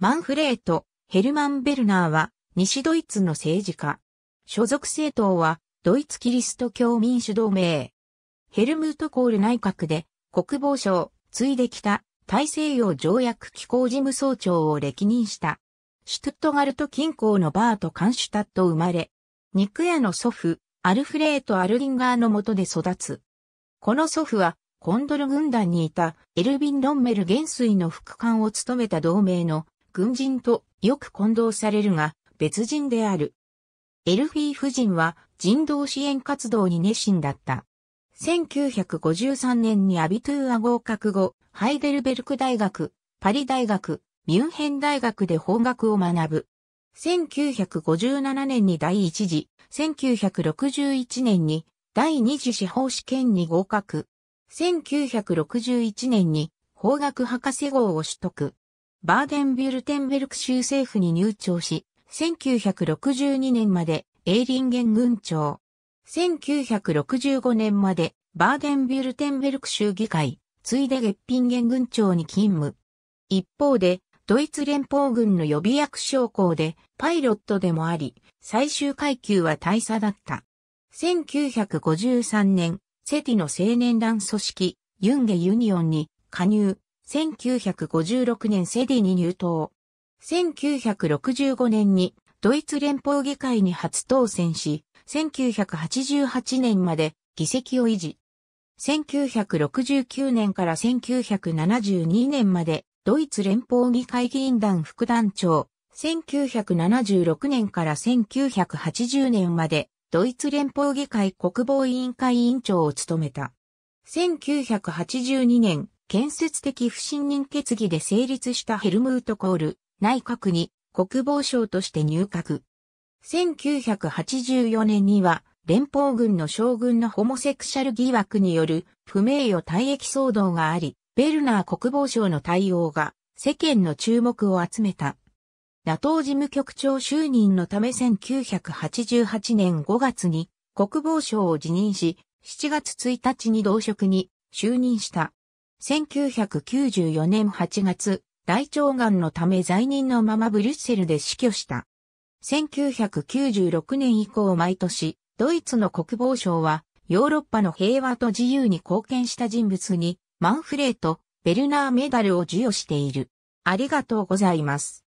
マンフレート、ヘルマン・ベルナーは西ドイツの政治家。所属政党はドイツキリスト教民主同盟。ヘルムート・コール内閣で国防省、ついできた、大西洋条約機構事務総長を歴任した。シュトットガルト近郊のバート・カンシュタット生まれ、肉屋の祖父、アルフレート・アルリンガーの下で育つ。この祖父は、コンドル軍団にいたエルビン・ロンメル元帥の副官を務めた同盟の軍人とよく混同されるが、別人である。エルフィー夫人は人道支援活動に熱心だった。1953年にアビトゥーア合格後、ハイデルベルク大学、パリ大学、ミュンヘン大学で法学を学ぶ。1957年に第一次、1961年に第二次司法試験に合格。1961年に法学博士号を取得。バーデンビュルテンベルク州政府に入庁し、1962年までエーリンゲン軍長。1965年までバーデンビュルテンベルク州議会、ついでゲッピンゲン軍長に勤務。一方で、ドイツ連邦軍の予備役将校で、パイロットでもあり、最終階級は大佐だった。1953年、セティの青年団組織、ユンゲユニオンに加入。1956年セディに入党。1965年にドイツ連邦議会に初当選し、1988年まで議席を維持。1969年から1972年までドイツ連邦議会議員団副団長。1976年から1980年までドイツ連邦議会国防委員会委員長を務めた。1982年、建設的不信任決議で成立したヘルムート・コール内閣に国防省として入閣。1984年には連邦軍の将軍のホモセクシャル疑惑による不名誉退役騒動があり、ベルナー国防省の対応が世間の注目を集めた。NATO 事務局長就任のため1988年5月に国防省を辞任し、7月1日に同職に就任した。1994年8月、大腸がんのため在任のままブリュッセルで死去した。1996年以降毎年、ドイツの国防省は、ヨーロッパの平和と自由に貢献した人物に、マンフレート・ベルナーメダルを授与している。ありがとうございます。